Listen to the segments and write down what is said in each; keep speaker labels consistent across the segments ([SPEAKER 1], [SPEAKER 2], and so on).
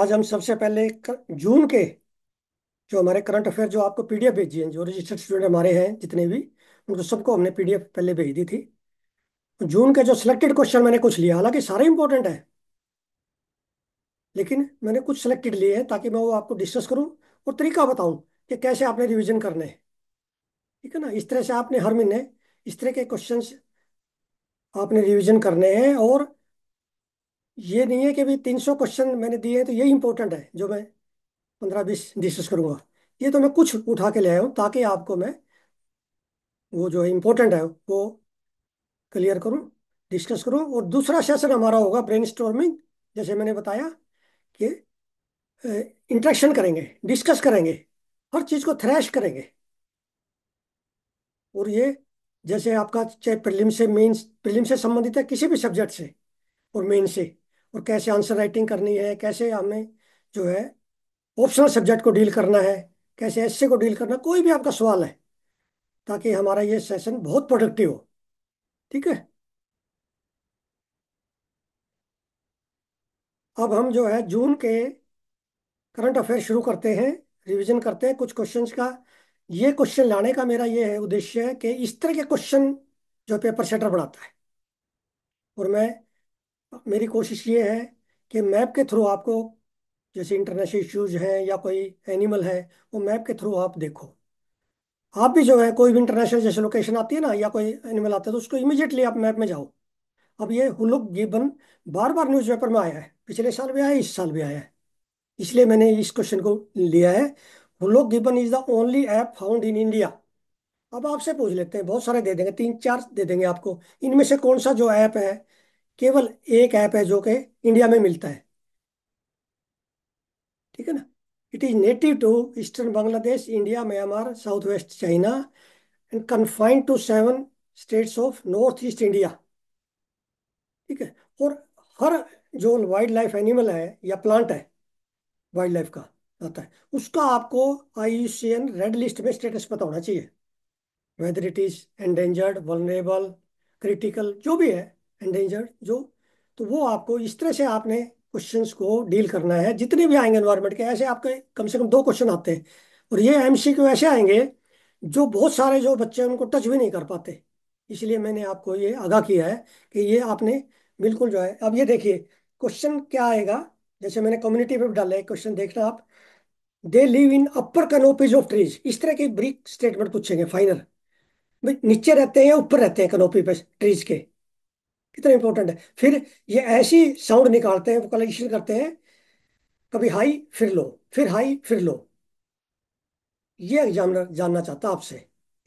[SPEAKER 1] आज हम सबसे पहले जून के जो हमारे करंट अफेयर जो आपको पीडीएफ भेजी है जो रजिस्टर्ड स्टूडेंट हमारे हैं जितने भी उनको सबको हमने पीडीएफ पहले भेज दी थी जून के जो सिलेक्टेड क्वेश्चन मैंने कुछ लिया हालांकि सारे इंपॉर्टेंट है लेकिन मैंने कुछ सिलेक्टेड लिए हैं ताकि मैं वो आपको डिस्कस करूं और तरीका बताऊं कि कैसे आपने रिविजन करने हैं ठीक है ना इस तरह से आपने हर महीने इस तरह के क्वेश्चन आपने रिविजन करने हैं और ये नहीं है कि अभी तीन सौ क्वेश्चन मैंने दिए हैं तो यही इंपॉर्टेंट है जो मैं पंद्रह बीस डिस्कस करूंगा ये तो मैं कुछ उठा के ले आया हूँ ताकि आपको मैं वो जो है इम्पोर्टेंट है वो क्लियर करूँ डिस्कस करूँ और दूसरा सेशन हमारा होगा ब्रेन जैसे मैंने बताया कि इंट्रैक्शन करेंगे डिस्कस करेंगे हर चीज़ को थ्रैश करेंगे और ये जैसे आपका चाहे प्रिलिम से मेंस प्रिलिम से संबंधित है किसी भी सब्जेक्ट से और मेन से और कैसे आंसर राइटिंग करनी है कैसे हमें जो है ऑप्शनल सब्जेक्ट को डील करना है कैसे एसए को डील करना कोई भी आपका सवाल है ताकि हमारा ये सेशन बहुत प्रोडक्टिव हो ठीक है अब हम जो है जून के करंट अफेयर शुरू करते हैं रिवीजन करते हैं कुछ क्वेश्चंस का ये क्वेश्चन लाने का मेरा ये है उद्देश्य है कि इस तरह के क्वेश्चन जो पेपर सेटर बनाता है और मैं मेरी कोशिश ये है कि मैप के थ्रू आपको जैसे इंटरनेशनल इश्यूज हैं या कोई एनिमल है वो मैप के थ्रू आप देखो आप भी जो है कोई भी इंटरनेशनल जैसे लोकेशन आती है ना या कोई एनिमल आता है तो उसको इमीजिएटली आप मैप में जाओ अब ये हुलुक गिबन बार बार न्यूज़पेपर में आया है पिछले साल भी आया इस साल भी आया है इसलिए मैंने इस क्वेश्चन को लिया है hoolock gibbon is the only ape found in India अब आपसे पूछ लेते हैं बहुत सारे दे देंगे तीन चार दे देंगे आपको इनमें से कौन सा जो ऐप है केवल एक ऐप है जो कि इंडिया में मिलता है ठीक है ना it is native to eastern Bangladesh India Myanmar south west China and confined to seven states of north east India ठीक है और हर जो वाइल्ड लाइफ एनिमल है या प्लांट है वाइल्ड लाइफ का आता है उसका आपको आई रेड लिस्ट में स्टेटस पता होना चाहिए whether it is endangered vulnerable critical जो भी है एंडेंजर्ड जो तो वो आपको इस तरह से आपने क्वेश्चंस को डील करना है जितने भी आएंगे एनवायरमेंट के ऐसे आपके कम से कम दो क्वेश्चन आते हैं और ये एम ऐसे आएंगे जो बहुत सारे जो बच्चे उनको टच भी नहीं कर पाते इसलिए मैंने आपको ये आगाह किया है कि ये आपने बिल्कुल जो है अब ये देखिए क्वेश्चन क्या आएगा जैसे मैंने कम्युनिटी पे डाला है क्वेश्चन देखना आप they live in upper canopies of trees इस तरह के ब्रिक स्टेटमेंट पूछेंगे फाइनल नीचे रहते हैं या ऊपर रहते हैं कनोपी पे ट्रीज के कितना इंपॉर्टेंट है फिर ये ऐसी साउंड निकालते हैं वोकलाइजेशन करते हैं कभी हाई फिर लो फिर हाई फिर लो ये एग्जामिनर जानना चाहता आपसे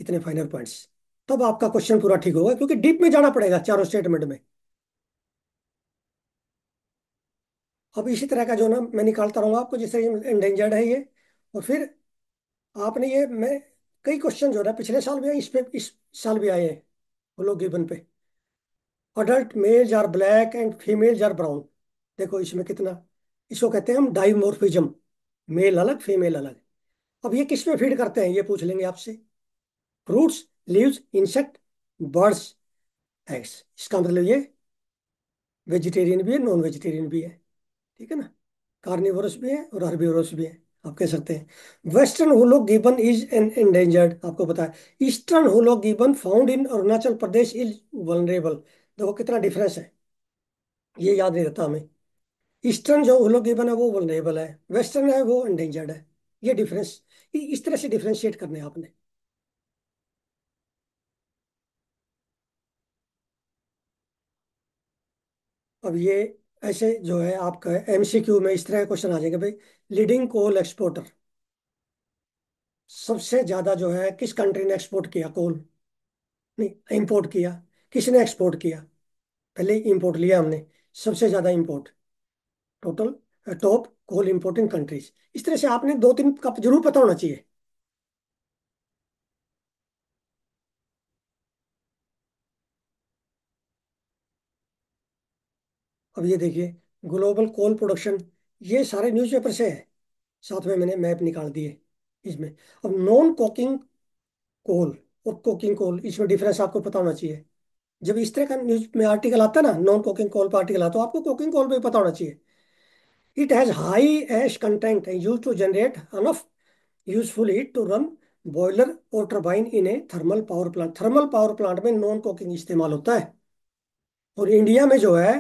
[SPEAKER 1] इतने फाइनल पॉइंट्स तब आपका क्वेश्चन पूरा ठीक होगा क्योंकि डीप में जाना पड़ेगा चारों स्टेटमेंट में अब इसी तरह का जो ना मैं निकालता रहूंगा आपको तरह इंडेंजर्ड है ये और फिर आपने ये मैं कई क्वेश्चन जो है पिछले साल भी आए इस पे इस साल भी आए हैं ग्लो गिवन पे adult males are black and females are brown देखो इसमें कितना इसको कहते हैं हम डाइमोर्फिज्म मेल अलग फीमेल अलग अब ये किस में फीड करते हैं ये पूछ लेंगे आपसे fruits leaves insect birds eggs इसका मतलब ये वेजिटेरियन भी है नॉन वेजिटेरियन भी है ठीक है ना कार्निवोरस भी है और हर्बीवोरस भी है आप कह सकते हैं western hoolock gibbon is an endangered आपको पता है eastern hoolock gibbon found in Arunachal Pradesh is vulnerable देखो तो कितना डिफरेंस है ये याद नहीं रहता हमें ईस्टर्न जो उन लोग गिवन है वो वनरेबल है वेस्टर्न है वो इंडेंजर्ड है ये डिफरेंस इस तरह से डिफ्रेंशिएट करने आपने अब ये ऐसे जो है आपका एमसीक्यू में इस तरह क्वेश्चन आ जाएंगे भाई लीडिंग कोल एक्सपोर्टर सबसे ज्यादा जो है किस कंट्री ने एक्सपोर्ट किया कोल नहीं इंपोर्ट किया किसने एक्सपोर्ट किया पहले इम्पोर्ट लिया हमने सबसे ज़्यादा import total top coal importing countries इस तरह से आपने दो तीन का जरूर पता होना चाहिए अब ये देखिए ग्लोबल कोल प्रोडक्शन ये सारे न्यूज़पेपर से है साथ में मैंने मैप निकाल दिए इसमें अब नॉन कोकिंग कोल और कोकिंग कोल इसमें डिफरेंस आपको पता होना चाहिए जब इस तरह का न्यूज में आर्टिकल आता ना नॉन कोकिंग कोल पर आर्टिकल आता तो आपको कोकिंग कोल पर पता होना चाहिए it has high ash content है use to generate enough useful heat to run boiler और turbine in a thermal power plant thermal power plant में नॉन कोकिंग इस्तेमाल होता है और इंडिया में जो है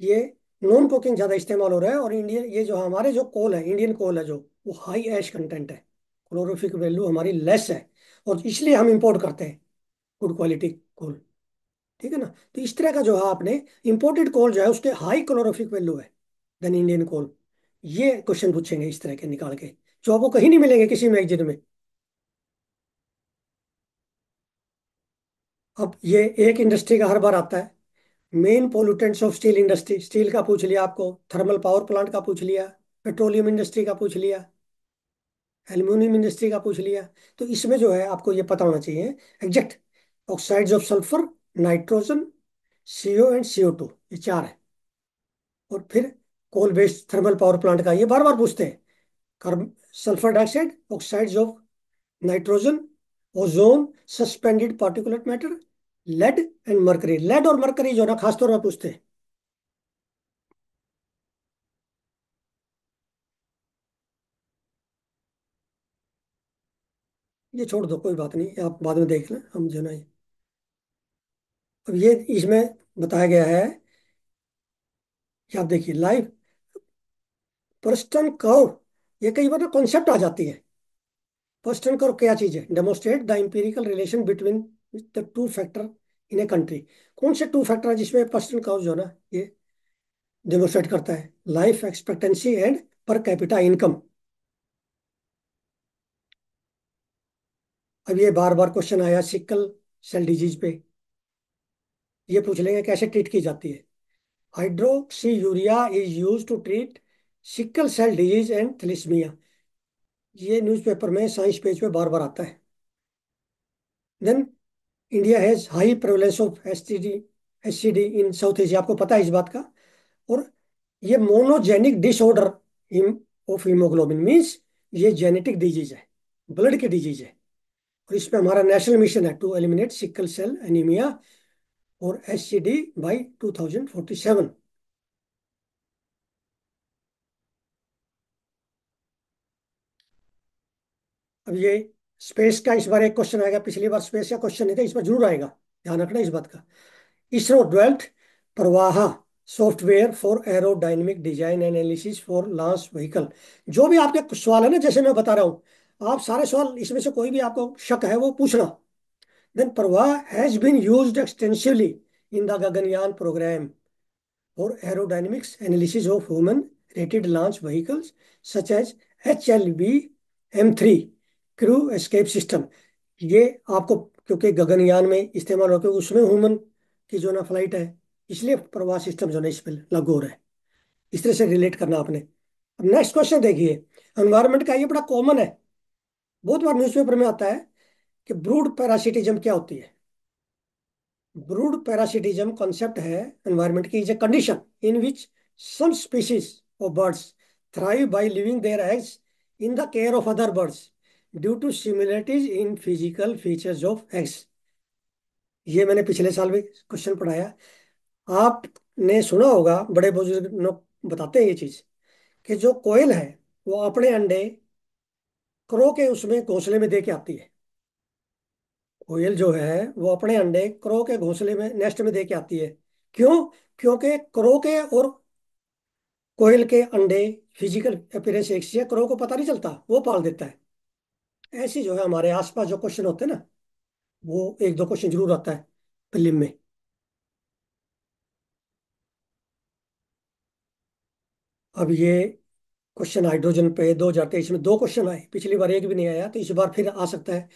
[SPEAKER 1] ये नॉन कोकिंग ज़्यादा इस्तेमाल हो रहा है और इंडिया ये जो हमारे जो कोल है इंडियन कोल है जो वो हाई एश कंटेंट है क्लोरोफिक वैल्यू हमारी लेस है और इसलिए हम इम्पोर्ट करते हैं गुड क्वालिटी कोल ठीक है ना तो इस तरह का जो है आपने इंपोर्टेड कॉल जो है उसके हाई क्लोरोफिक वैल्यू है देन इंडियन कॉल ये क्वेश्चन पूछेंगे इस तरह के निकाल के जो आपको कहीं नहीं मिलेंगे किसी मैगजीन में अब ये एक इंडस्ट्री का हर बार आता है main pollutants of steel industry steel का पूछ लिया आपको थर्मल पावर प्लांट का पूछ लिया पेट्रोलियम इंडस्ट्री का पूछ लिया एल्यूमिनियम इंडस्ट्री का पूछ लिया तो इसमें जो है आपको ये पता होना चाहिए exact oxides of sulphur nitrogen CO and CO two ये चार है और फिर coal based thermal power plant का ये बार बार पूछते हैं carbon sulphur dioxide oxides of nitrogen ozone suspended particulate matter lead and mercury lead और मरकरी जो ना खासतौर पर पूछते हैं ये छोड़ दो कोई बात नहीं आप बाद में देख लें हम जो ना अब ये इसमें बताया गया है आप देखिए लाइव पर्स्टन कर्व ये कई बार ना तो कॉन्सेप्ट आ जाती है पर्स्टन कर्व क्या चीज है demonstrate the empirical relation between the two factor in a country कौन से टू फैक्टर है जिसमें पर्स्टन कर्व जो है ना ये डेमोस्ट्रेट करता है life expectancy and per capita income अब ये बार बार क्वेश्चन आया सिक्कल सेल डिजीज पे ये पूछ लेंगे कैसे ट्रीट की जाती है hydroxyurea is use to treat sickle cell disease and thalassemia ये न्यूज़पेपर में साइंस पेज पे बार बार आता है then India has high prevalence of S T in South Asia आपको पता है इस बात का और ये monogenic disorder of haemoglobin means ये जेनेटिक डिजीज है ब्लड की डिजीज है और इस पर हमारा नेशनल मिशन है to eliminate sickle cell anaemia to SCD by 2047. अब ये स्पेस का इस बार एक क्वेश्चन आएगा पिछली बार स्पेस का क्वेश्चन नहीं था इस बार जरूर आएगा ध्यान रखना इस बात का इसरो ड्वेल्थ Pravah software for aerodynamic design analysis for launch vehicle जो भी आपके सवाल है ना जैसे मैं बता रहा हूं आप सारे सवाल इसमें से कोई भी आपको शक है वो पूछना then Parva has been used extensively in the Gaganyaan program for aerodynamics analysis of human rated launch vehicles such as HLV M3 crew escape system ये आपको क्योंकि गगनयान में इस्तेमाल होकर उसमें ह्यूमन की जो ना फ्लाइट है इसलिए प्रवाह सिस्टम जो ना इस पर लागू हो रहा है इस तरह से रिलेट करना आपने अब नेक्स्ट क्वेश्चन देखिए एनवायरमेंट का ये बड़ा कॉमन है बहुत बार न्यूज़पेपर में आता है कि ब्रूड पैरासिटिज्म क्या होती है ब्रूड पैरासिटिज्म कॉन्सेप्ट है एनवायरमेंट की is a condition in which some species of birds thrive by living their eggs in the care of other birds due to similarities in physical features of eggs ये मैंने पिछले साल भी question पढ़ाया आपने सुना होगा बड़े बुजुर्ग लोग बताते हैं ये चीज कि जो कोयल है वो अपने अंडे क्रो के उसमें घोंसले में दे के आती है कोयल जो है वो अपने अंडे क्रो के घोंसले में नेस्ट में दे के आती है क्यों क्योंकि क्रो के और कोयल के अंडे फिजिकल अपीरेंस एक से क्रो को पता नहीं चलता वो पाल देता है ऐसी जो है हमारे आसपास जो क्वेश्चन होते हैं ना वो एक दो क्वेश्चन जरूर आता है फिल्म में अब ये क्वेश्चन हाइड्रोजन पे दो जाते इसमें दो क्वेश्चन आए पिछली बार एक भी नहीं आया तो इस बार फिर आ सकता है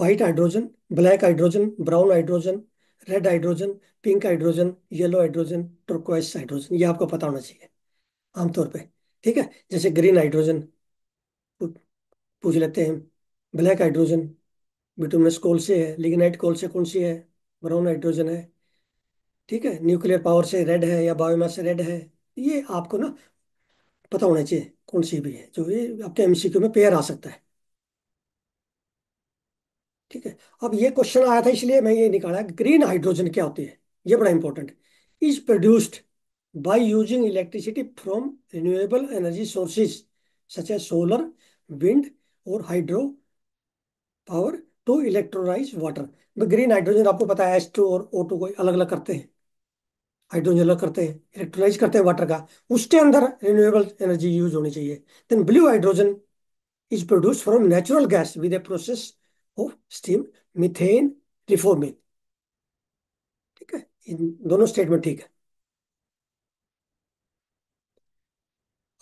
[SPEAKER 1] white hydrogen black hydrogen brown hydrogen red hydrogen pink hydrogen yellow hydrogen turquoise hydrogen ये आपको पता होना चाहिए आमतौर पे ठीक है जैसे ग्रीन हाइड्रोजन पूछ लेते हैं ब्लैक हाइड्रोजन बिटुमिनस कोल से है लिग्नाइट कोल से कौन सी है ब्राउन हाइड्रोजन है ठीक है न्यूक्लियर पावर से रेड है या बायोमास से रेड है ये आपको ना पता होना चाहिए कौन सी भी है जो ये आपके एमसीक्यू में पेयर आ सकता है ठीक है अब ये क्वेश्चन आया था इसलिए मैं ये निकाला ग्रीन हाइड्रोजन क्या होती है ये बड़ा important is produced by using electricity from renewable energy sources such है सोलर विंड और hydro power to electrolyse water green hydrogen आपको पता है एस टू और ओ टू को अलग अलग करते हैं हाइड्रोजन अलग करते हैं इलेक्ट्रोलाइज करते हैं वाटर का उसके अंदर रिन्यूएबल एनर्जी यूज होनी चाहिए then blue hydrogen is produce from natural gas with a process of steam methane reforming ठीक है इन दोनों स्टेटमेंट ठीक है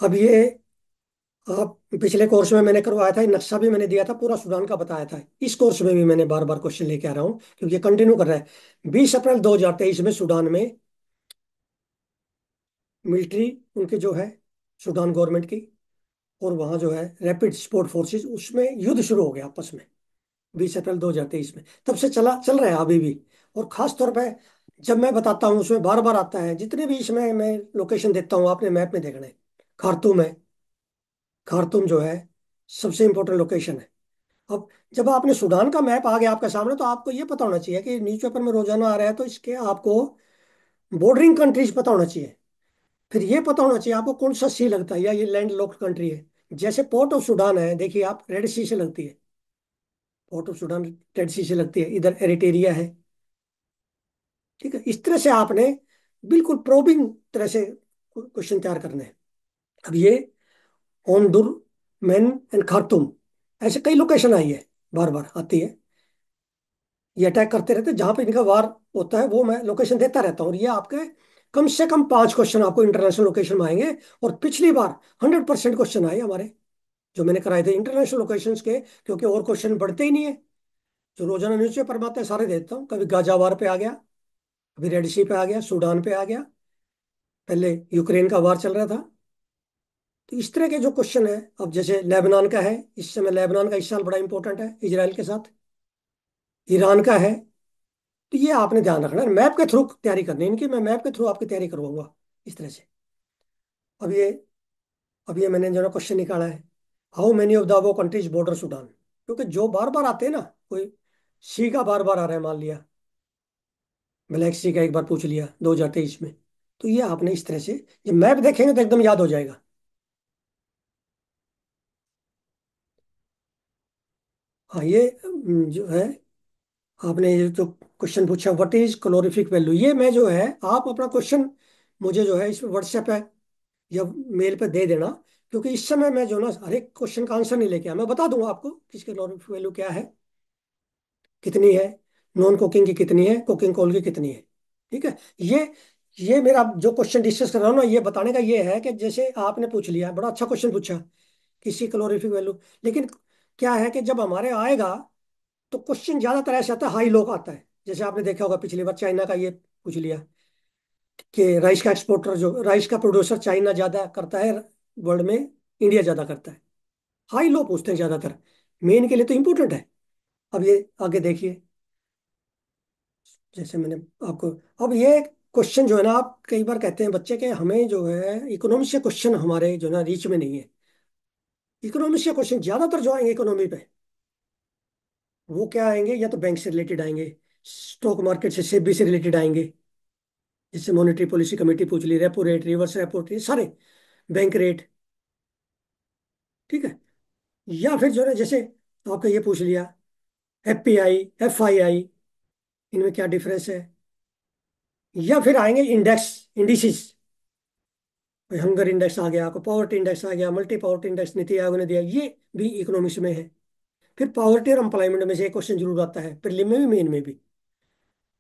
[SPEAKER 1] अब ये आप पिछले कोर्स में मैंने करवाया था नक्शा भी मैंने दिया था पूरा सुडान का बताया था इस कोर्स में भी मैंने बार बार क्वेश्चन लेके आ रहा हूं क्योंकि कंटिन्यू कर रहा है बीस अप्रैल दो हजार तेईस में सुडान में मिलिट्री उनके जो है सुडान गवर्नमेंट की और वहां जो है रैपिड सपोर्ट फोर्सेज उसमें युद्ध शुरू हो गया आपस में बीस अप्रैल दो हजार तेईस में तब से चला चल रहा है अभी भी और खास तौर पे जब मैं बताता हूँ उसमें बार बार आता है जितने भी इसमें मैं लोकेशन देता हूँ आपने मैप में देखना है खारतूम है खारतूम जो है सबसे इम्पोर्टेंट लोकेशन है अब जब आपने सूडान का मैप आ गया आपके सामने तो आपको ये पता होना चाहिए कि न्यूज पेपर में रोजाना आ रहा है तो इसके आपको बॉर्डरिंग कंट्रीज पता होना चाहिए फिर ये पता होना चाहिए आपको कौन सा सी लगता है या ये लैंड लॉक्ड कंट्री है जैसे पोर्ट ऑफ सूडान है देखिए आप रेड सी से लगती है ऑटो ऑफ सूडान रेड से लगती है इधर एरिटेरिया है ठीक है इस तरह से आपने बिल्कुल प्रोबिंग तरह से क्वेश्चन तैयार करने हैं अब ये ओनदुर मैन एंड खारतुम ऐसे कई लोकेशन आई है बार बार आती है ये अटैक करते रहते जहां पर इनका वार होता है वो मैं लोकेशन देता रहता हूँ ये आपके कम से कम पांच क्वेश्चन आपको इंटरनेशनल लोकेशन में आएंगे और पिछली बार हंड्रेड परसेंट क्वेश्चन आए हमारे जो मैंने कराए थे इंटरनेशनल लोकेशंस के क्योंकि और क्वेश्चन बढ़ते ही नहीं है जो तो रोजाना न्यूज पेपर में आते हैं सारे देता हूँ कभी गाजावार पे आ गया कभी रेड सी पे आ गया सूडान पे आ गया पहले यूक्रेन का वार चल रहा था तो इस तरह के जो क्वेश्चन है अब जैसे लेबनान का है इस समय लेबनान का इस साल बड़ा इंपॉर्टेंट है इसराइल के साथ ईरान का है तो ये आपने ध्यान रखना मैप के थ्रू तैयारी करनी इनकी मैं मैप के थ्रू आपकी तैयारी करवाऊंगा इस तरह से अब ये अब ये मैंने जो क्वेश्चन निकाला है हाउ मेनी ऑफ द वो कंट्रीज बॉर्डर सूडान क्योंकि जो बार बार आते हैं ना कोई सी का बार बार आ रहा है मान लिया ब्लैक सी का एक बार पूछ लिया दो हजार तेईस में तो ये आपने इस तरह से ये मैप देखेंगे तो एकदम याद हो जाएगा हाँ ये जो है आपने ये जो क्वेश्चन पूछा व्हाट इज क्लोरिफिक वैल्यू ये मैं जो है आप अपना क्वेश्चन मुझे जो है इस व्हाट्सएप है या मेल पे दे देना क्योंकि इस समय मैं जो ना हर एक क्वेश्चन का आंसर नहीं लेके आया मैं बता दूंगा आपको किसके calorific वैल्यू क्या है कितनी है नॉन कुकिंग की कितनी है कुकिंग कोल की कितनी है ठीक है ये ये मेरा जो क्वेश्चन डिस्कस कर रहा हूँ ना ये बताने का ये है कि जैसे आपने पूछ लिया बड़ा अच्छा क्वेश्चन पूछा किसी क्लोरिफिक वैल्यू लेकिन क्या है कि जब हमारे आएगा तो क्वेश्चन ज्यादातर ऐसे आता है हाई लोक आता है जैसे आपने देखा होगा पिछली बार चाइना का ये पूछ लिया कि राइस का एक्सपोर्टर जो राइस का प्रोड्यूसर चाइना ज्यादा करता है वर्ल्ड में इंडिया ज्यादा करता है हाई लो पूछते हैं ज्यादातर मेन के लिए तो इम्पोर्टेंट है अब ये आगे देखिए जैसे मैंने आपको अब ये क्वेश्चन जो है ना आप कई बार कहते हैं बच्चे के हमें जो है इकोनॉमिक्स के क्वेश्चन हमारे जो है ना रीच में नहीं है इकोनॉमिक्स के क्वेश्चन ज्यादातर जो आएंगे इकोनॉमी पे वो क्या आएंगे या तो बैंक से रिलेटेड आएंगे स्टॉक मार्केट से सेबी से रिलेटेड आएंगे जैसे मॉनेटरी पॉलिसी कमेटी पूछ ली repo rate reverse repo rate सारे बैंक रेट ठीक है या फिर जो है जैसे तो आपका ये पूछ लिया F P I F I I इनमें क्या डिफरेंस है या फिर आएंगे इंडेक्स इंडिसिस हंगर इंडेक्स आ गया पॉवर्टी इंडेक्स आ गया मल्टी पॉवर्टी इंडेक्स नीति आयोग ने दिया ये भी इकोनॉमिक्स में है फिर पॉवर्टी और एम्प्लॉयमेंट में से एक क्वेश्चन जरूर आता है प्रिलिम में भी मेन में भी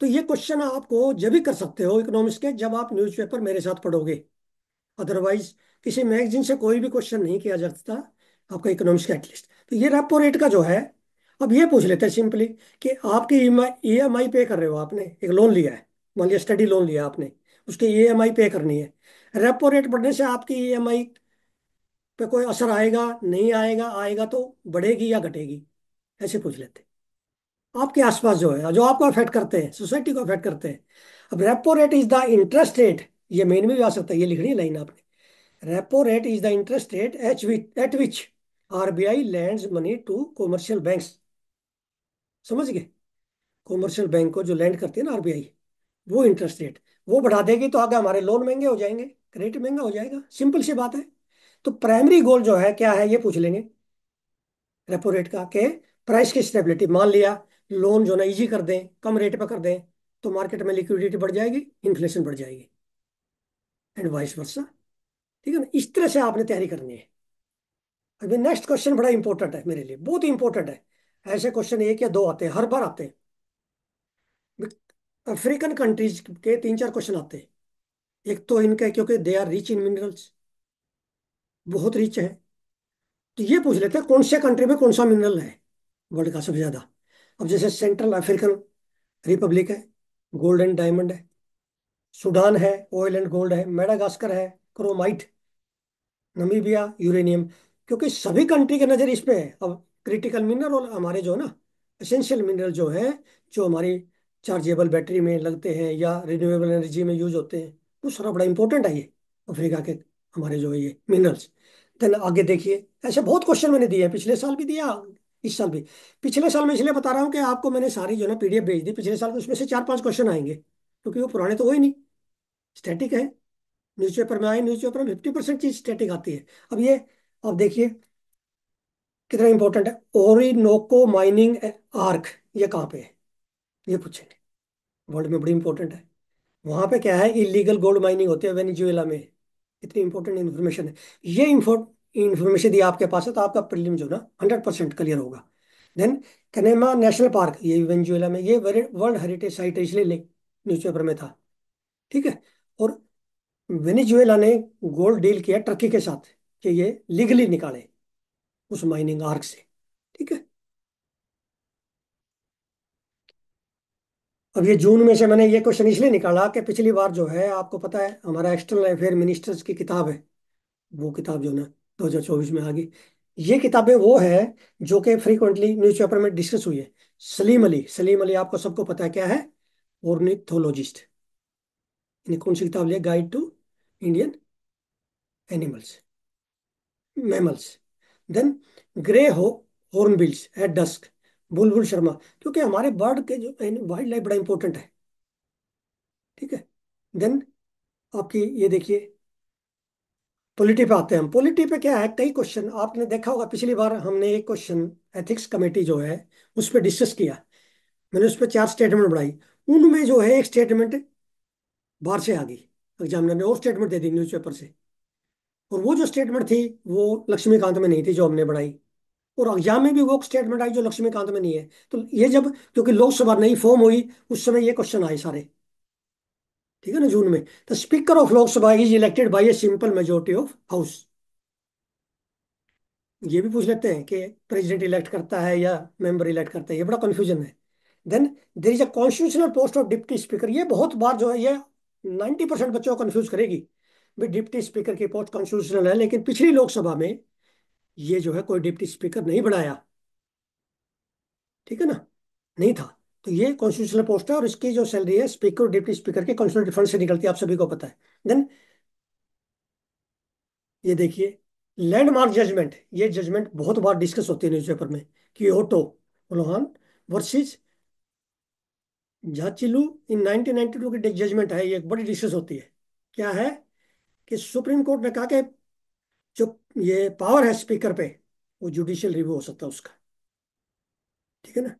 [SPEAKER 1] तो ये क्वेश्चन आपको जब भी कर सकते हो इकोनॉमिक्स के जब आप न्यूज़पेपर मेरे साथ पढ़ोगे अदरवाइज किसी मैगजीन से कोई भी क्वेश्चन नहीं किया जाता आपका इकोनॉमिक्स का एटलीस्ट तो ये रेपो रेट का जो है अब ये पूछ लेते हैं सिंपली कि आपकी ई एम आई पे कर रहे हो आपने एक लोन लिया है मान लिया स्टडी लोन लिया आपने उसकी ई एम आई पे करनी है रेपो रेट बढ़ने से आपकी ई एम आई पे कोई असर आएगा नहीं आएगा आएगा तो बढ़ेगी या घटेगी ऐसे पूछ लेते आपके आसपास जो है जो आपको अफेक्ट करते हैं सोसाइटी को अफेक्ट करते हैं अब repo rate is the interest rate ये मेन में भी आ सकता है ये लिखनी है लाइन आपने repo rate is the interest rate एच which at RBI RBI money to commercial commercial समझ गए कॉमर्शियल बैंक को जो लैंड करती है ना आरबीआई वो इंटरेस्ट रेट वो बढ़ा देगी तो आगे हमारे लोन महंगे हो जाएंगे क्रेडिट महंगा हो जाएगा सिंपल सी बात है तो प्राइमरी गोल जो है क्या है ये पूछ लेंगे रेपो रेट का के प्राइस की स्टेबिलिटी मान लिया लोन जो ना इजी कर दें कम रेट पर कर दें तो मार्केट में लिक्विडिटी बढ़ जाएगी इन्फ्लेशन बढ़ जाएगी एंड वाइस वर्षा ठीक है ना इस तरह से आपने तैयारी करनी है अभी नेक्स्ट क्वेश्चन बड़ा इंपॉर्टेंट है मेरे लिए बहुत इंपॉर्टेंट है ऐसे क्वेश्चन एक या दो आते हैं हर बार आते हैं अफ्रीकन कंट्रीज के तीन चार क्वेश्चन आते हैं एक तो इनका क्योंकि they are rich in minerals बहुत रिच है तो ये पूछ लेते हैं कौन से कंट्री में कौन सा मिनरल है वर्ल्ड का सबसे ज्यादा अब जैसे सेंट्रल अफ्रीकन रिपब्लिक है गोल्ड एंड डायमंड है सूडान है ऑयल एंड गोल्ड है मेडागास्कर है क्रोमाइट नमीबिया यूरेनियम क्योंकि सभी कंट्री के नज़र इस पे है अब क्रिटिकल मिनरल और हमारे जो ना एसेंशियल मिनरल जो है जो हमारी चार्जेबल बैटरी में लगते हैं या रिन्यूएबल एनर्जी में यूज होते हैं वो सारा बड़ा इंपॉर्टेंट है ये अफ्रीका के हमारे जो है ये मिनरल्स देन आगे देखिए ऐसे बहुत क्वेश्चन मैंने दिए हैं पिछले साल भी दिया इस साल भी पिछले साल में इसलिए बता रहा हूँ कि आपको मैंने सारी जो ना पीडीएफ भेज दी पिछले साल तो उसमें से चार पाँच क्वेश्चन आएंगे क्योंकि वो पुराने तो ही नहीं स्टैटिक है न्यूज पेपर में आए न्यूज पेपर में फिफ्टी परसेंट चीज स्टेटिक आती है अब ये अब देखिए कितना इंपॉर्टेंट है ओरी नोको माइनिंग आर्क ये कहाँ पे है ये पूछेंगे वर्ल्ड में बड़ी इंपॉर्टेंट है वहां पे क्या है इलीगल गोल्ड माइनिंग होती है वेनेजुएला में इतनी इंपॉर्टेंट इन्फॉर्मेशन है ये इंफॉर्मेशन दी आपके पास है तो आपका प्रिलिम जो ना हंड्रेड क्लियर होगा देन कनेमा नेशनल पार्क ये वेनेजुएला में ये वर्ल्ड हेरिटेज साइट है इसलिए पेपर में था ठीक है और वेनेजुएला ने गोल्ड डील किया टर्की के साथ कि ये लीगली निकाले उस माइनिंग आर्क से ठीक है अब ये जून में से मैंने ये क्वेश्चन इसलिए निकाला कि पिछली बार जो है आपको पता है हमारा एक्सटर्नल अफेयर मिनिस्टर्स की किताब है वो किताब जो ना 2024 में आ गई ये किताबें वो है जो कि फ्रीक्वेंटली पेपर में डिस्कस हुई है सलीम अली सलीम अली आपको सबको पता है क्या है ऑर्निथोलॉजिस्ट कौन सी किताब लिया guide to Indian animals, mammals. Then grey hawk hornbills at dusk, बुलबुल बुल शर्मा क्योंकि हमारे बर्ड के जो वाइल्ड लाइफ बड़ा इंपॉर्टेंट है ठीक है देन आपकी ये देखिए पॉलिटी पे आते हैं हम पॉलिटी पे क्या है कई क्वेश्चन आपने देखा होगा पिछली बार हमने एक क्वेश्चन एथिक्स कमेटी जो है उस पर डिस्कस किया मैंने उस पर चार स्टेटमेंट बनाई उनमें जो है एक स्टेटमेंट बाहर से आ गई एग्जामिनर ने और स्टेटमेंट दे दी न्यूज पेपर से और वो जो स्टेटमेंट थी वो लक्ष्मीकांत में नहीं थी जो हमने बनाई और एग्जाम में भी वो स्टेटमेंट आई जो लक्ष्मीकांत में नहीं है तो ये जब क्योंकि लोकसभा नई फॉर्म हुई उस समय ये क्वेश्चन आए सारे ठीक है ना जून में तो speaker of Lok Sabha is elected by a simple majority of house ये भी पूछ लेते हैं कि प्रेसिडेंट इलेक्ट करता है या मेंबर इलेक्ट करता है ये बड़ा कंफ्यूजन है then there is a constitutional post of deputy speaker ये बहुत बार जो है ये 90 परसेंट बच्चों को कन्फ्यूज करेगी भाई डिप्टी स्पीकर की पोस्ट कॉन्स्टिट्यूशनल है लेकिन पिछली लोकसभा में ये जो है कोई डिप्टी स्पीकर नहीं बनाया ठीक है ना नहीं था तो ये कॉन्स्टिट्यूशनल पोस्ट है और इसकी जो सैलरी है स्पीकर और डिप्टी स्पीकर के कॉन्स्टिट्यूट फंड से निकलती है आप सभी को पता है देन ये देखिए लैंडमार्क जजमेंट ये जजमेंट बहुत बार डिस्कस होती है न्यूज़पेपर में कि ओटो लोहान वर्सेज झाचिलू इन 1992 की जजमेंट है ये एक बड़ी डिसीज होती है क्या है कि सुप्रीम कोर्ट ने कहा कि जो ये पावर है स्पीकर पे वो जुडिशियल रिव्यू हो सकता है उसका ठीक है ना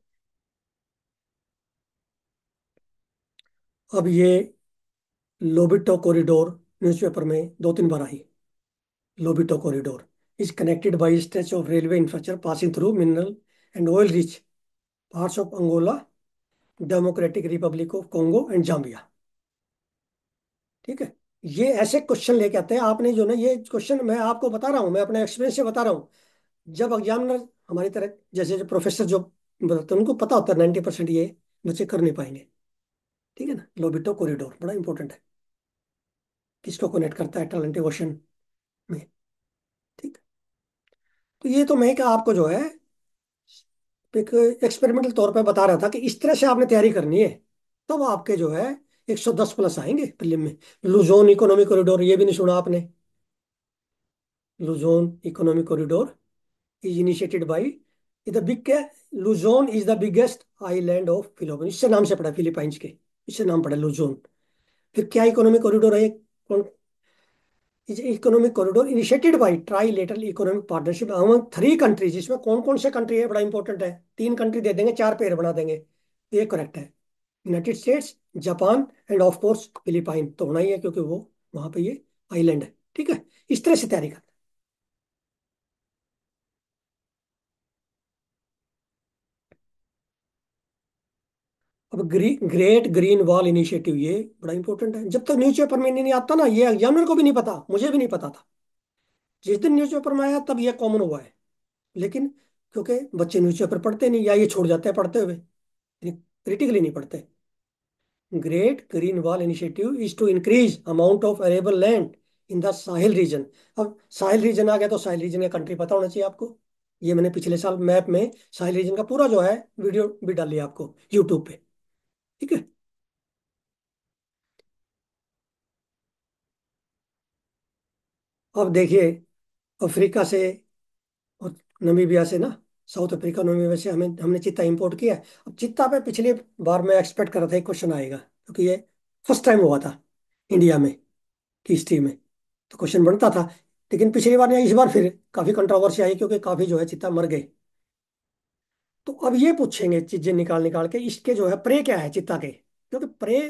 [SPEAKER 1] अब ये लोबिटो कॉरिडोर न्यूज़पेपर में दो तीन बार आई Lobito corridor is connected by stretch of railway infrastructure passing through mineral and oil rich parts of Angola Democratic Republic of Congo and Zambia ठीक है ये ऐसे क्वेश्चन लेके आते हैं आपने जो ना ये क्वेश्चन मैं आपको बता रहा हूं मैं अपने एक्सपीरियंस से बता रहा हूँ जब एग्जामिनर हमारी तरह जैसे जो प्रोफेसर जो बताते हैं उनको पता होता है नाइन्टी परसेंट ये बच्चे कर नहीं पाएंगे ठीक है ना लोबिटो कॉरिडोर बड़ा इंपॉर्टेंट है किसको कनेक्ट करता है अटलांटिक ओशन में ठीक तो ये तो मैं क्या आपको जो है एक एक्सपेरिमेंटल तौर पे बता रहा था कि इस तरह से आपने तैयारी करनी है तब तो आपके जो है 110 प्लस आएंगे प्रीलिम में लुजोन इकोनॉमिक कॉरिडोर ये भी नहीं सुना आपने Luzon economic corridor is initiated by the big Luzon is the biggest island of Philippine इससे नाम से पढ़ा फिलिपाइंस के इससे नाम पड़ा लुजोन फिर क्या इकोनॉमिक कॉरिडोर है is economic corridor initiated by trilateral economic partnership among three countries इसमें कौन कौन से कंट्री है बड़ा इंपॉर्टेंट है तीन कंट्री दे देंगे चार पेयर बना देंगे ये करेक्ट है United States Japan and of course Philippine तो होना ही है क्योंकि वो वहां पर ये आईलैंड है ठीक है इस तरह से तैयारी कर अब ग्री, ग्रेट ग्रीन वॉल इनिशिएटिव ये बड़ा इंपॉर्टेंट है जब तक तो न्यूज पेपर में नहीं आता ना ये एग्जामिनर को भी नहीं पता मुझे भी नहीं पता था जिस दिन न्यूज पेपर में आया तब यह कॉमन हुआ है लेकिन क्योंकि बच्चे न्यूज पेपर पढ़ते नहीं या ये छोड़ जाते हैं पढ़ते हुए क्रिटिकली नहीं पढ़ते great green wall initiative is to increase amount of arable land in the Sahel region अब साहिल रीजन आ गया तो साहिल रीजन का कंट्री पता होना चाहिए आपको ये मैंने पिछले साल मैप में साहिल रीजन का पूरा जो है वीडियो भी डाल लिया आपको यूट्यूब पे ठीक है अब देखिए अफ्रीका से और नमीबिया से ना साउथ अफ्रीका नमीबिया से हमें हमने चित्ता इंपोर्ट किया अब चित्ता पे पिछले बार मैं एक्सपेक्ट कर रहा था क्वेश्चन आएगा क्योंकि तो ये फर्स्ट टाइम हुआ था इंडिया में हिस्ट्री में तो क्वेश्चन बनता था लेकिन पिछली बार नहीं इस बार फिर काफ़ी कंट्रोवर्सी आई क्योंकि काफ़ी जो है चित्ता मर गए तो अब ये पूछेंगे चीजें निकाल निकाल के इसके जो है प्रे क्या है चित्ता के क्योंकि प्रे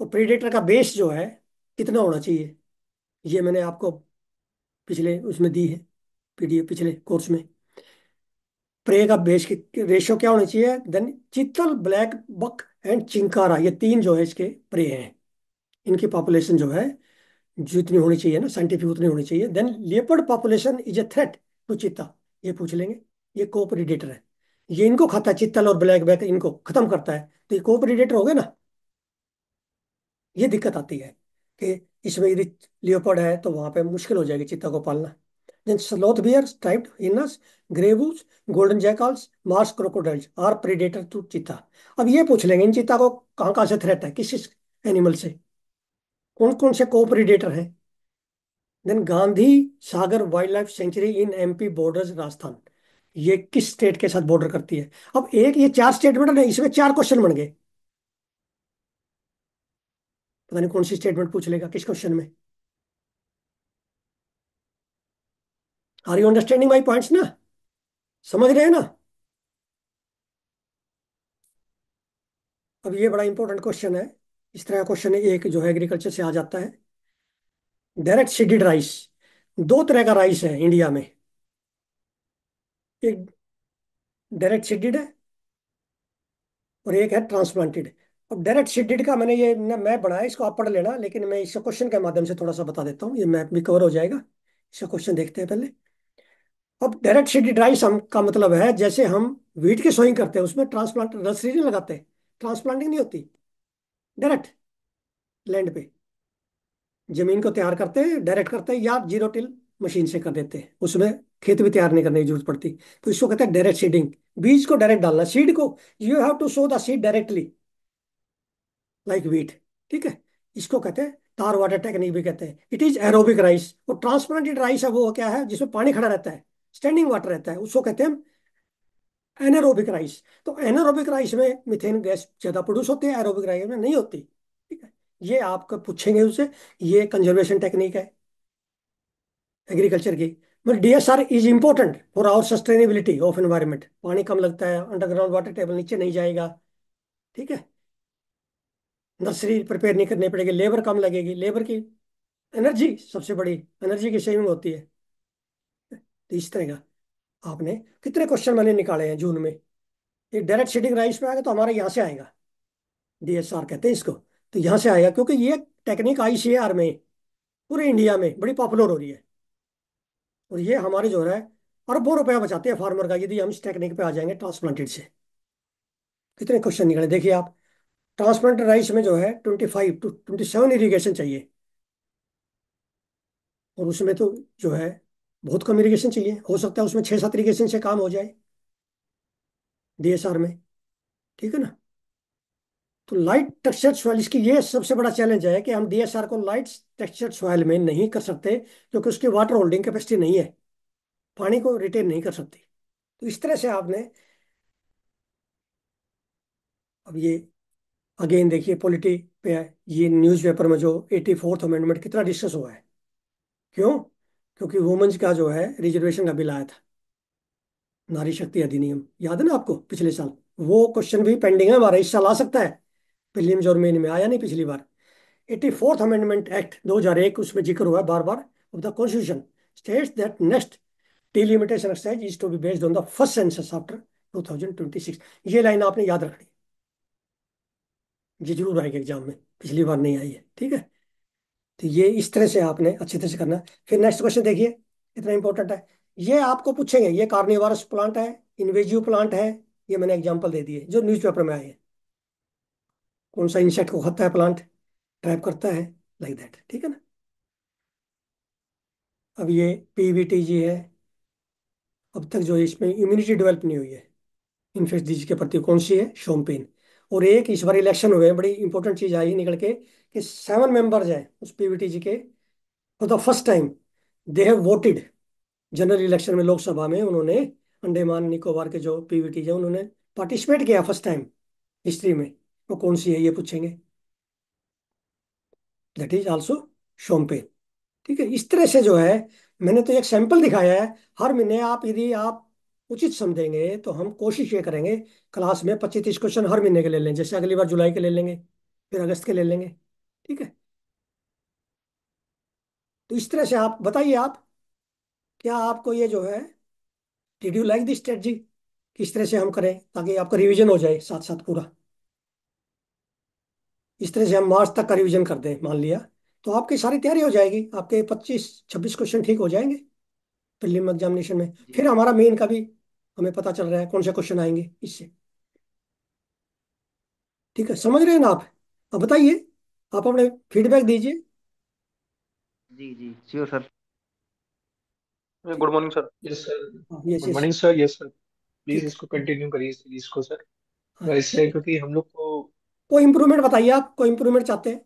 [SPEAKER 1] और प्रीडेटर का बेस जो है कितना होना चाहिए ये मैंने आपको पिछले उसमें दी है पीडीएफ पिछले कोर्स में प्रे का बेस की रेशियो क्या होना चाहिए then chital black buck and chinkara ये तीन जो है इसके प्रे हैं इनकी पॉपुलेशन जो है जितनी होनी चाहिए ना साइंटिफिक उतनी होनी चाहिए then leopard population is a threat to cheetah ये पूछ लेंगे ये कोपरीडेटर है ये इनको खाता है चित्तल और ब्लैक बैक इनको खत्म करता है तो ये कोपरीडेटर हो गया ना ये दिक्कत आती है कि इसमें यदि लियोपोड है तो वहां पे मुश्किल हो जाएगी चित्ता को पालना then sloth bear striped hyenas, grey wolves golden jackals marsh marsh are predator to cheetah अब ये पूछ लेंगे इन चित्ता को कहाँ कहाँ से थ्रेट है किस एनिमल से कौन कौन से कोपरीडेटर हैं then Gandhi Sagar wildlife sanctuary in MP borders Rajasthan ये किस स्टेट के साथ बॉर्डर करती है अब एक ये चार स्टेटमेंट है इसमें चार क्वेश्चन बन गए पता नहीं कौन सी स्टेटमेंट पूछ लेगा किस क्वेश्चन में are you understanding my points ना समझ रहे हैं ना अब ये बड़ा इंपॉर्टेंट क्वेश्चन है इस तरह का क्वेश्चन एक जो है एग्रीकल्चर से आ जाता है डायरेक्ट सीडिड राइस दो तरह का राइस है इंडिया में एक डायरेक्ट सीडेड है और एक है ट्रांसप्लांटेड अब डायरेक्ट सीडेड का मैंने ये न, मैं बनाया इसको आप पढ़ लेना लेकिन मैं इस क्वेश्चन के माध्यम से थोड़ा सा बता देता हूँ ये मैप भी कवर हो जाएगा इसका क्वेश्चन देखते हैं पहले अब डायरेक्ट सीडेड राइस हम का मतलब है जैसे हम वीट की सोइंग करते हैं उसमें ट्रांसप्लांट नर्सरी नहीं लगाते ट्रांसप्लांटिंग नहीं होती डायरेक्ट लैंड पे जमीन को तैयार करते हैं डायरेक्ट करते हैं या जीरो टिल मशीन से कर देते हैं उसमें खेत भी तैयार नहीं करने की जरूरत पड़ती तो इसको कहते हैं डायरेक्ट सीडिंग बीज को डायरेक्ट डालना सीड को you have to sow the seed directly like wheat ठीक है इसको कहते हैं तार वाटर टेक्निक भी कहते हैं इट इज एरोबिक राइस वो ट्रांसप्लांटेड राइस है वो क्या है जिसमें पानी खड़ा रहता है स्टैंडिंग वाटर रहता है उसको कहते हैं एनरोबिक राइस तो एनरोबिक राइस में मिथेन गैस ज्यादा प्रोड्यूस होती है एरोबिक राइस में नहीं होती ठीक है ये आपको पूछेंगे उसे ये कंजर्वेशन टेक्निक है एग्रीकल्चर की मतलब D S R is important for our sustainability of environment पानी कम लगता है अंडरग्राउंड वाटर टेबल नीचे नहीं जाएगा ठीक है नर्सरी प्रिपेयर नहीं करनी पड़ेगी लेबर कम लगेगी लेबर की एनर्जी सबसे बड़ी एनर्जी की सेविंग होती है तो इस तरह का आपने कितने क्वेश्चन मैंने निकाले हैं जून में ये डायरेक्ट सीटिंग राइस में आएगा तो हमारा यहाँ से आएगा डीएसआर कहते हैं इसको तो यहाँ से आएगा क्योंकि ये टेक्निक आईसीएआर में पूरे इंडिया में बड़ी पॉपुलर हो रही है और तो ये हमारे जो है अरबों रुपया बचाते हैं फार्मर का यदि हम इस टेक्निक पे आ जाएंगे ट्रांसप्लांटेड से कितने क्वेश्चन निकले देखिए आप ट्रांसप्लांट राइस में जो है twenty five to twenty seven irrigation चाहिए और उसमें तो जो है बहुत कम इरीगेशन चाहिए हो सकता है उसमें छः सात इरीगेशन से काम हो जाए डीएसआर में ठीक है ना तो लाइट टेक्सचर सॉइल इसकी ये सबसे बड़ा चैलेंज है कि हम डीएसआर को लाइट टेक्सचर सॉइल में नहीं कर सकते क्योंकि उसकी वाटर होल्डिंग कैपेसिटी नहीं है पानी को रिटेन नहीं कर सकती तो इस तरह से आपने अब ये अगेन देखिए पॉलिटी पे ये न्यूज पेपर में जो एटी फोर्थ अमेंडमेंट कितना डिस्कस हुआ है क्यों क्योंकि वुमेंस का जो है रिजर्वेशन का बिल आया था नारी शक्ति अधिनियम याद है ना आपको पिछले साल वो क्वेश्चन भी पेंडिंग है हमारा इस साल आ सकता है प्रीलिम्स और मेन में आया नहीं पिछली बार एट्टी फोर्थ अमेंडमेंट एक्ट दो हजार एक उसमें जिक्र हुआ बार बार of the constitution states that next delimitation exercise is to be based on the first census after 2026 ये लाइन आपने याद रखनी ये जरूर आएगी एग्जाम में पिछली बार नहीं आई है ठीक है तो ये इस तरह से आपने अच्छी तरह से करना फिर नेक्स्ट क्वेश्चन देखिए इतना इंपॉर्टेंट है ये आपको पूछेंगे ये कार्निवारस प्लांट है इन्वेजिव प्लांट है ये मैंने एग्जाम्पल दे दिए जो न्यूज़पेपर में आए हैं कौन सा इंसेक्ट को खाता है प्लांट ट्रैप करता है लाइक दैट ठीक है ना अब ये जी है अब तक जो इसमें इम्यूनिटी डेवलप नहीं हुई है इन्फेक्ट डिजीज के प्रति कौन सी है शोमपेन और एक इस बार इलेक्शन हुए बड़ी इंपॉर्टेंट चीज आई निकल के कि सेवन मेंबर्स हैं उस जी के for the first time they have voted general election में लोकसभा में उन्होंने अंडेमान निकोबार के जो पीवीटी है उन्होंने पार्टिसिपेट किया फर्स्ट टाइम हिस्ट्री में वो कौन सी है ये पूछेंगे दैट इज ऑल्सो शोम्पेन ठीक है इस तरह से जो है मैंने तो एक सैंपल दिखाया है हर महीने आप यदि आप उचित समझेंगे तो हम कोशिश ये करेंगे क्लास में पच्चीस तीस क्वेश्चन हर महीने के ले लें जैसे अगली बार जुलाई के ले लेंगे फिर अगस्त के ले लेंगे ठीक है तो इस तरह से आप बताइए आप क्या आपको ये जो है did you like this strategy किस तरह से हम करें ताकि आपका रिविजन हो जाए साथ साथ पूरा इस तरह से हम मार्च तक का रिविजन कर दें मान लिया तो आपकी सारी तैयारी हो जाएगी आपके पच्चीस छब्बीस क्वेश्चन ठीक हो जाएंगे प्रीलिम एग्जामिनेशन में फिर हमारा मेन का भी हमें पता चल रहा है कौन से क्वेश्चन आएंगे इससे ठीक है समझ रहे हैं ना आप अब बताइए आप अपने फीडबैक दीजिए जी जी sure sir good morning sir yes sir good morning sir yes sir please इसको कंटिन्यू करिए इसको सर हाँ। इससे क्योंकि हम लोग को कोई इम्प्रूवमेंट बताइए आप कोई इम्प्रूवमेंट चाहते हैं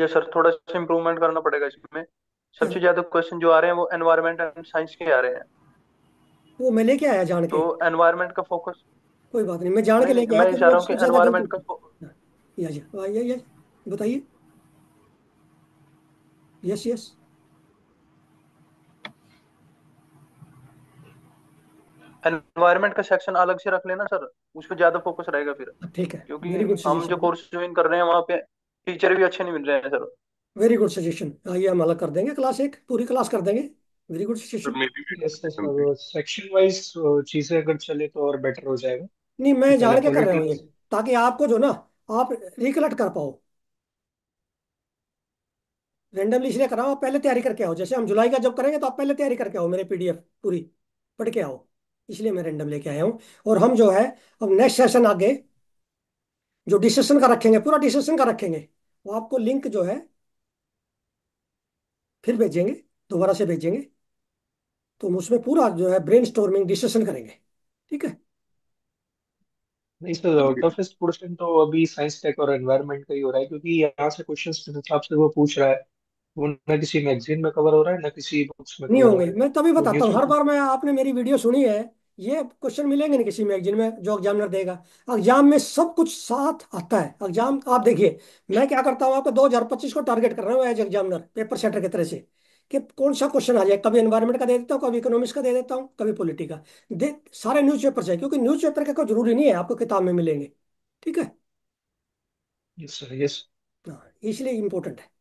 [SPEAKER 1] ये सर थोड़ा सा इम्प्रूवमेंट करना पड़ेगा इसमें सबसे ज्यादा क्वेश्चन जो आ रहे हैं वो एनवायरमेंट एंड साइंस के आ रहे हैं वो मैं लेके आया जान के तो एनवायरमेंट का फोकस कोई बात नहीं मैं जान के लेके आया मैं चाह रहा हूं कि एनवायरमेंट का या या या या बताइए यस यस एनवायरमेंट का सेक्शन अलग से रख लेना सर उस पर ज्यादा फोकस रहेगा फिर ठीक है क्योंकि हम जो कोर्स ज्वाइन कर रहे हैं वहाँ पे टीचर भी अच्छे नहीं मिल रहे हैं सर वेरी गुड सजेशन ये हम अलग कर देंगे क्लास एक पूरी क्लास कर देंगे very good suggestion section wise चीजें अगर चले तो और बेटर हो जाएगा नहीं मैं जान के कर रहा हूँ ताकि आपको जो ना आप रिकलेक्ट कर पाओ रेंडमली इसलिए कराओ आप पहले तैयारी करके आओ जैसे हम जुलाई का जब करेंगे तो आप पहले तैयारी करके आओ मेरे पीडीएफ पूरी पढ़ के आओ इसलिए मैं रेंडम लेके आया हूँ और हम जो है अब नेक्स्ट सेशन आगे जो डिस्कशन का रखेंगे पूरा डिस्कशन का रखेंगे वो आपको लिंक जो है फिर भेजेंगे दोबारा से भेजेंगे तो हम उसमें पूरा जो है ब्रेन स्टोरमिंग डिस्कशन करेंगे ठीक है तो टफेस्ट पोर्शन तो अभी साइंस टेक और एनवायरनमेंट का ही हो रहा है क्योंकि यहाँ से क्वेश्चंस जिस हिसाब से वो पूछ रहा है वो न किसी मैगजीन में कवर हो रहा है न किसी बुक्स में नहीं होंगे मैं तभी बताता हूँ हर बार मैं आपने मेरी वीडियो सुनी है ये क्वेश्चन मिलेंगे ना किसी मैगजीन में जो एग्जामिनर देगा एग्जाम में सब कुछ साथ आता है एग्जाम आप देखिए मैं क्या करता हूँ आपको पच्चीस को टारगेट कर रहा हूँ एज एग्जामिनर पेपर सेटर की तरह से कि कौन सा क्वेश्चन आ जाए कभी एनवायरमेंट का दे देता हूँ कभी इकोनॉमिक्स का दे देता हूँ कभी पोलिटी का दे सारे न्यूज पेपर से क्योंकि न्यूज पेपर का कोई जरूरी नहीं है आपको किताब में मिलेंगे ठीक है यस यस हाँ, इसलिए इम्पोर्टेंट है